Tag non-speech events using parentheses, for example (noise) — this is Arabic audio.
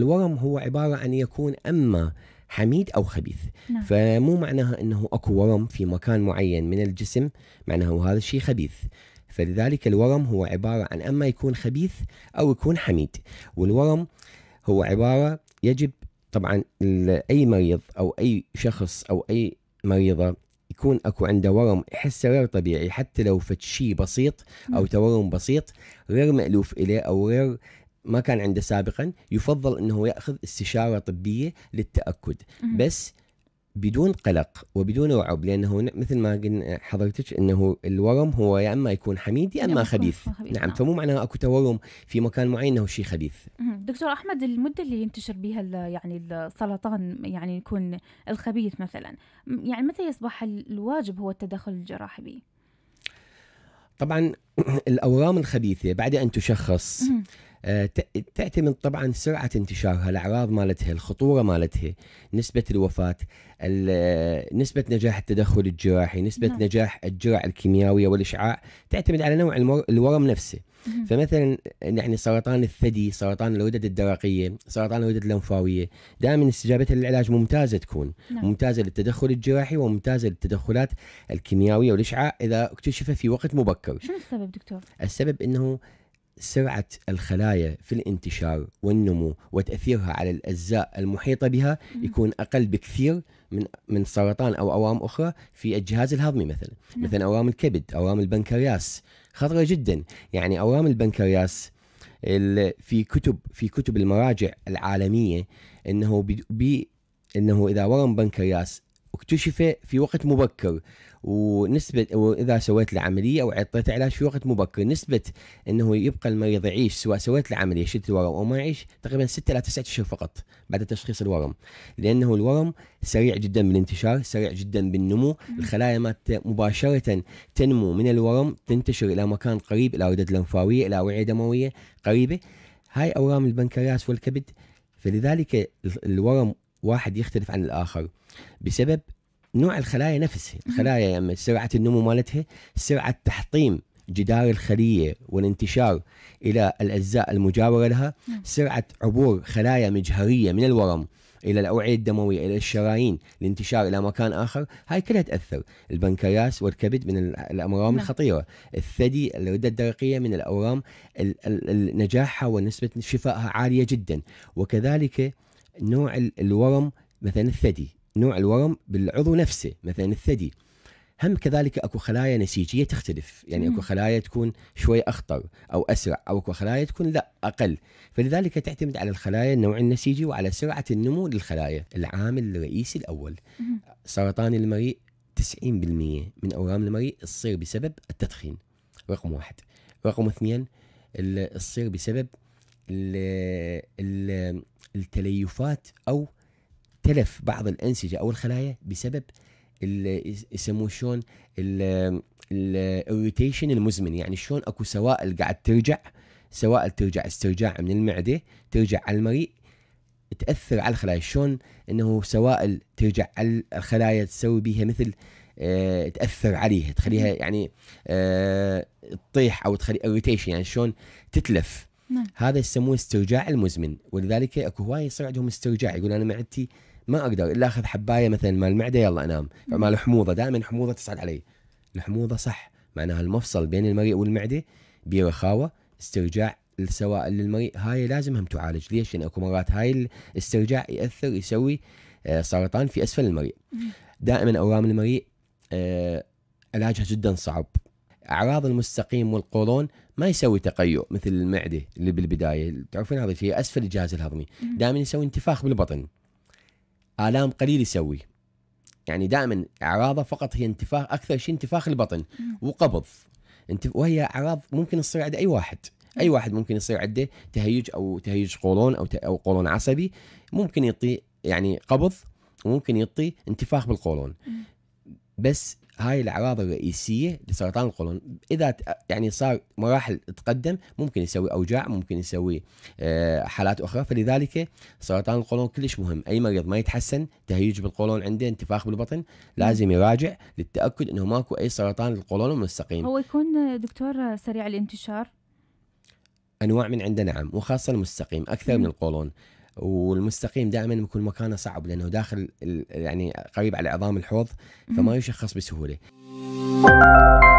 الورم هو عبارة عن يكون أما حميد أو خبيث نعم. فمو معناها أنه أكو ورم في مكان معين من الجسم معناه هذا الشيء خبيث فلذلك الورم هو عبارة عن أما يكون خبيث أو يكون حميد والورم هو عبارة يجب طبعا أي مريض أو أي شخص أو أي مريضة يكون اكو عنده ورم يحس غير طبيعي حتى لو فد شيء بسيط او نعم. تورم بسيط غير مالوف اليه او غير ما كان عنده سابقا يفضل انه ياخذ استشاره طبيه للتاكد بس بدون قلق وبدون رعب لانه مثل ما قلنا حضرتك انه الورم هو يا اما يكون حميد يا اما خبيث نعم،, نعم فمو معناه اكو تورم في مكان معين انه شيء خبيث دكتور احمد المده اللي ينتشر بها يعني السرطان يعني يكون الخبيث مثلا يعني متى يصبح الواجب هو التدخل الجراحي به طبعا (clears throat) الاورام الخبيثه بعد ان تشخص آه، تعتمد طبعا سرعه انتشارها الاعراض مالتها الخطوره مالتها نسبه الوفاه نسبه نجاح التدخل الجراحي نسبه نعم. نجاح الجرعه الكيميائيه والاشعاع تعتمد على نوع الورم نفسه فمثلا يعني سرطان الثدي سرطان الغدد الدرقيه سرطان الغدد اللمفاويه دائما استجابتها للعلاج ممتازه تكون نعم. ممتازه للتدخل الجراحي وممتازه للتدخلات الكيميائيه والاشعاع اذا اكتشف في وقت مبكر شنو السبب دكتور السبب انه سرعة الخلايا في الانتشار والنمو وتأثيرها على الأجزاء المحيطة بها يكون أقل بكثير من من سرطان أو أورام أخرى في الجهاز الهضمي مثلا نعم. مثلا أورام الكبد أورام البنكرياس خطرة جدا يعني أورام البنكرياس في كتب في كتب المراجع العالمية أنه بي انه اذا ورم بنكرياس اكتشف في وقت مبكر ونسبة وإذا سويت له عملية أو عطيت علاج في وقت مبكر نسبة أنه يبقى المريض يعيش سواء سويت له عملية شلت الورم أو ما يعيش تقريبا 6 إلى 9 أشهر فقط بعد تشخيص الورم لأنه الورم سريع جدا بالانتشار سريع جدا بالنمو الخلايا ما مباشرة تنمو من الورم تنتشر إلى مكان قريب إلى أوردة لمفاوية إلى أوعية دموية قريبة هاي أورام البنكرياس والكبد فلذلك الورم واحد يختلف عن الاخر بسبب نوع الخلايا نفسها الخلايا يعني سرعه النمو مالتها سرعه تحطيم جدار الخليه والانتشار الى الاجزاء المجاوره لها سرعه عبور خلايا مجهريه من الورم الى الاوعيه الدمويه الى الشرايين الانتشار الى مكان اخر هاي كلها تاثر البنكرياس والكبد من الامراض نعم. الخطيره الثدي الرده الدرقيه من الاورام نجاحها ونسبه شفائها عاليه جدا وكذلك نوع الورم مثلا الثدي نوع الورم بالعضو نفسه مثلا الثدي هم كذلك اكو خلايا نسيجيه تختلف يعني اكو خلايا تكون شوي اخطر او اسرع او اكو خلايا تكون لا اقل فلذلك تعتمد على الخلايا النوع النسيجي وعلى سرعه النمو للخلايا العامل الرئيسي الاول سرطان المريء 90% من اورام المريء تصير بسبب التدخين رقم واحد رقم اثنين تصير بسبب ال ال التليفات او تلف بعض الانسجه او الخلايا بسبب يسموه شلون الايوتيشن المزمن يعني شلون اكو سوائل قاعد ترجع سوائل ترجع استرجاع من المعده ترجع على المريء تاثر على الخلايا شلون انه سوائل ترجع على الخلايا تسوي بها مثل أه تاثر عليها تخليها يعني أه تطيح او تخلي ايريتيشن يعني شلون تتلف نعم. هذا يسموه استرجاع المزمن ولذلك اكو هواي يصير عندهم استرجاع يقول انا معدتي ما اقدر الا اخذ حبايه مثلا مال المعده يلا انام مال الحموضه دائما الحموضه تصعد علي الحموضه صح معناها المفصل بين المريء والمعده برخاوه استرجاع السوائل للمريء هاي لازم هم تعالج ليش؟ لان اكو مرات هاي الاسترجاع ياثر يسوي آه، سرطان في اسفل المريء دائما اورام المريء آه، علاجها جدا صعب اعراض المستقيم والقولون ما يسوي تقيؤ مثل المعده اللي بالبدايه تعرفين هذا الشيء اسفل الجهاز الهضمي دائما يسوي انتفاخ بالبطن الام قليل يسوي يعني دائما اعراضه فقط هي انتفاخ اكثر شيء انتفاخ البطن وقبض وهي اعراض ممكن تصير عند اي واحد اي واحد ممكن يصير عنده تهيج او تهيج قولون او او قولون عصبي ممكن يعطي يعني قبض وممكن يعطي انتفاخ بالقولون بس هاي الأعراض الرئيسية لسرطان القولون إذا يعني صار مراحل تقدم ممكن يسوي أوجاع ممكن يسوي آه، حالات أخرى فلذلك سرطان القولون كلش مهم أي مريض ما يتحسن تهيج بالقولون عنده انتفاخ بالبطن لازم يراجع للتأكد أنه ماكو أي سرطان للقولون المستقيم هو يكون دكتور سريع الانتشار أنواع من عنده نعم وخاصة المستقيم أكثر م. من القولون والمستقيم دائما بيكون مكانه صعب لانه داخل يعني قريب على عظام الحوض فما يشخص بسهوله.